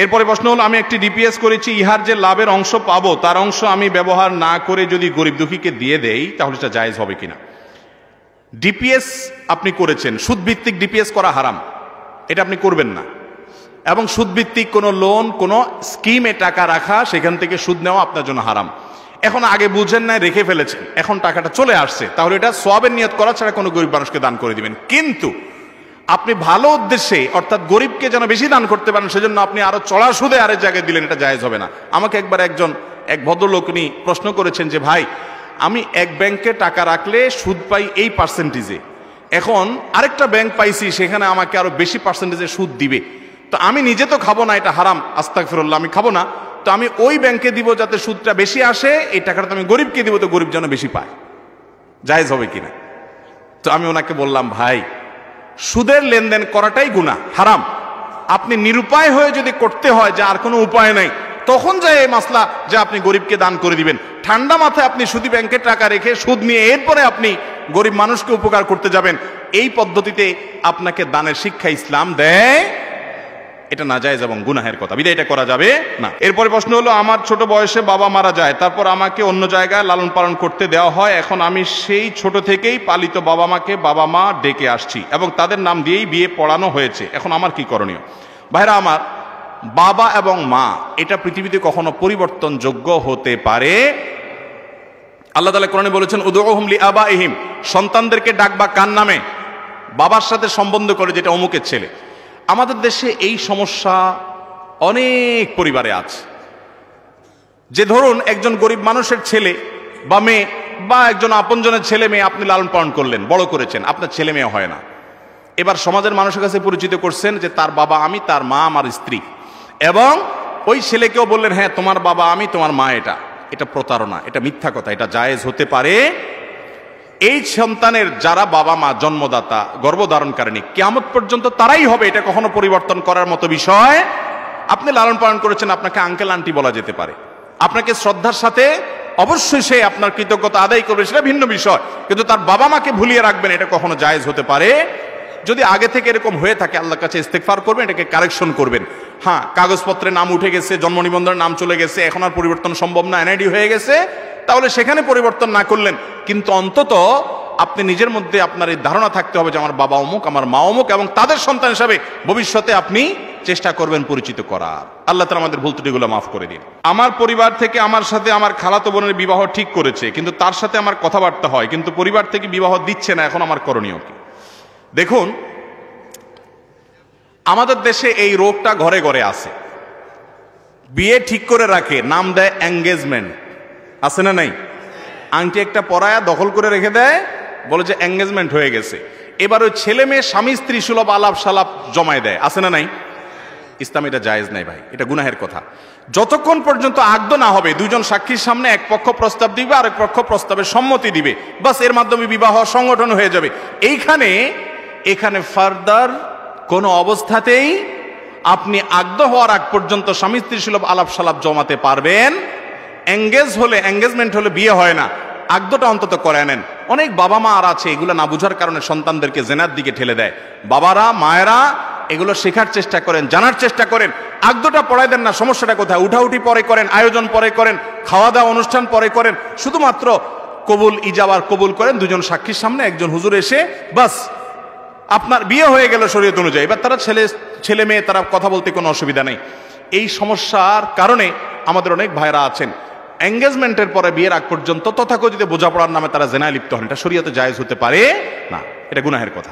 এরপরে প্রশ্ন হল আমি একটি ডিপিএস করেছি ইহার যে লাভের অংশ পাবো তার অংশ আমি ব্যবহার না করে যদি গরিব দুঃখীকে দিয়ে দেই তাহলে সেটা জায়েজ হবে কিনা ডিপিএস আপনি করেছেন সুদভিত্তিক ডিপিএস করা হারাম এটা আপনি করবেন না এবং সুদভিত্তিক কোনো লোন কোনো স্কিমে টাকা রাখা সেখান থেকে সুদ নেওয়া আপনার জন্য হারাম এখন আগে বুঝেন নাই রেখে ফেলেছেন এখন টাকাটা চলে আসছে তাহলে এটা সবের নিয়ত করা ছাড়া কোনো গরিব মানুষকে দান করে দিবেন কিন্তু আপনি ভালো উদ্দেশ্যে অর্থাৎ গরিবকে যেন বেশি দান করতে পারেন সেজন্য আপনি আরো চড়া সুদে আরেক জায়গায় দিলেন এটা জায়েজ হবে না আমাকে একবার একজন এক ভদ্রলোক নিয়ে প্রশ্ন করেছেন যে ভাই আমি এক ব্যাংকে টাকা রাখলে সুদ পাই এই পার্সেন্টেজে এখন আরেকটা ব্যাংক পাইছি সেখানে আমাকে আরো বেশি পার্সেন্টেজে সুদ দিবে তো আমি নিজে তো খাবো না এটা হারাম আস্তাক ফিরল্লাহ আমি খাবো না তো আমি ওই ব্যাংকে দিব যাতে সুদটা বেশি আসে এই টাকাটা তো আমি গরিবকে দিব তো গরিব যেন বেশি পায় জায়েজ হবে কিনা তো আমি ওনাকে বললাম ভাই সুদের লেনদেন করাটাই গুণা হারাম আপনি নিরুপায় হয়ে যদি করতে হয় যে আর কোনো উপায় নাই তখন যায় এই মাসলা যে আপনি গরিবকে দান করে দিবেন ঠান্ডা মাথায় আপনি সুদি ব্যাংকে টাকা রেখে সুদ নিয়ে এরপরে আপনি গরিব মানুষকে উপকার করতে যাবেন এই পদ্ধতিতে আপনাকে দানের শিক্ষা ইসলাম দেয় এটা না যায় এবং গুনাহের কথা বিদায় এটা করা যাবে না এরপরে প্রশ্ন হলো আমার ছোট বয়সে বাবা মারা যায় তারপর আমাকে অন্য জায়গায় লালন পালন করতে দেওয়া হয় এখন আমি সেই ছোট থেকেই পালিত বাবা মাকে বাবা মা ডেকে আসছি এবং তাদের নাম দিয়েই বিয়ে পড়ানো হয়েছে এখন আমার কি করণীয় ভাইরা আমার বাবা এবং মা এটা পৃথিবীতে কখনো পরিবর্তনযোগ্য হতে পারে আল্লাহ তালা কোরআনে বলেছেন উদুহমলি আবা এহিম সন্তানদেরকে ডাকবা কার নামে বাবার সাথে সম্বন্ধ করে যেটা অমুকের ছেলে আমাদের দেশে এই সমস্যা অনেক পরিবারে আছে যে ধরুন একজন গরিব মানুষের ছেলে বা মেয়ে বা একজন আপনজনের ছেলে মেয়ে আপনি লালন পালন করলেন বড় করেছেন আপনার ছেলে মেয়ে হয় না এবার সমাজের মানুষের কাছে পরিচিত করছেন যে তার বাবা আমি তার মা আমার স্ত্রী এবং ওই ছেলেকেও বললেন হ্যাঁ তোমার বাবা আমি তোমার মা এটা এটা প্রতারণা এটা মিথ্যা কথা এটা জায়েজ হতে পারে এই সন্তানের যারা বাবা মা জন্মদাতা গর্ভধারণকারিণী কেমন পর্যন্ত তারাই হবে এটা কখনো পরিবর্তন করার মতো বিষয় আপনি লালন পালন করেছেন আপনাকে আঙ্কেল আন্টি বলা যেতে পারে আপনাকে শ্রদ্ধার সাথে অবশ্যই সে আপনার কৃতজ্ঞতা আদায় করবে সেটা ভিন্ন বিষয় কিন্তু তার বাবা মাকে ভুলিয়ে রাখবেন এটা কখনো জায়েজ হতে পারে যদি আগে থেকে এরকম হয়ে থাকে আল্লাহর কাছে ইস্তেকফার করবেন এটাকে কারেকশন করবেন হ্যাঁ কাগজপত্রে নাম উঠে গেছে জন্ম নিবন্ধনের নাম চলে গেছে এখন আর পরিবর্তন সম্ভব না এনআইডি হয়ে গেছে তাহলে সেখানে পরিবর্তন না করলেন কিন্তু অন্তত আপনি নিজের মধ্যে আপনার এই ধারণা থাকতে হবে যে আমার বাবা অমুক আমার মা অমুক এবং তাদের সন্তান হিসাবে ভবিষ্যতে আপনি চেষ্টা করবেন পরিচিত করার আল্লাহ তারা আমাদের ভুল ত্রুটিগুলো মাফ করে দিন আমার পরিবার থেকে আমার সাথে আমার খালাতো বোনের বিবাহ ঠিক করেছে কিন্তু তার সাথে আমার কথাবার্তা হয় কিন্তু পরিবার থেকে বিবাহ দিচ্ছে না এখন আমার করণীয় কি দেখুন আমাদের দেশে এই রোগটা ঘরে ঘরে আছে বিয়ে ঠিক করে রাখে নাম দেয় এঙ্গেজমেন্ট আছে না নাই আংটি একটা পরায়া দখল করে রেখে দেয় বলে যে এঙ্গেজমেন্ট হয়ে গেছে এবার ওই ছেলে মেয়ে স্বামী স্ত্রী সুলভ আলাপ সালাপ জমায় দেয় আছে না নাই ইসলাম এটা জায়েজ নাই ভাই এটা গুনাহের কথা যতক্ষণ পর্যন্ত আগদ না হবে দুজন সাক্ষীর সামনে এক পক্ষ প্রস্তাব দিবে এক পক্ষ প্রস্তাবে সম্মতি দিবে বাস এর মাধ্যমে বিবাহ সংগঠন হয়ে যাবে এইখানে এখানে ফার্দার কোনো অবস্থাতেই আপনি আগ্ধ হওয়ার আগ পর্যন্ত স্বামী স্ত্রী সুলভ আলাপ সালাপ জমাতে পারবেন এঙ্গেজ হলে এঙ্গেজমেন্ট হলে বিয়ে হয় না আগ্ধটা অন্তত করে নেন অনেক বাবা মা আর আছে এগুলো না বুঝার কারণে সন্তানদেরকে জেনার দিকে ঠেলে দেয় বাবারা মায়েরা এগুলো শেখার চেষ্টা করেন জানার চেষ্টা করেন আগ্ধটা পড়াই দেন না সমস্যাটা কোথায় উঠাউঠি পরে করেন আয়োজন পরে করেন খাওয়া দাওয়া অনুষ্ঠান পরে করেন শুধুমাত্র কবুল ইজাবার কবুল করেন দুজন সাক্ষীর সামনে একজন হুজুর এসে বাস আপনার বিয়ে হয়ে গেল শরীয়ত অনুযায়ী এবার তারা ছেলে ছেলে মেয়ে তারা কথা বলতে কোনো অসুবিধা নেই এই সমস্যার কারণে আমাদের অনেক ভাইরা আছেন এঙ্গেজমেন্টের পরে বিয়ের আগ পর্যন্ত তথাকথিত বোঝাপড়ার নামে তারা জেনায় লিপ্ত হন এটা শরীয়তে জায়েজ হতে পারে না এটা গুনাহের কথা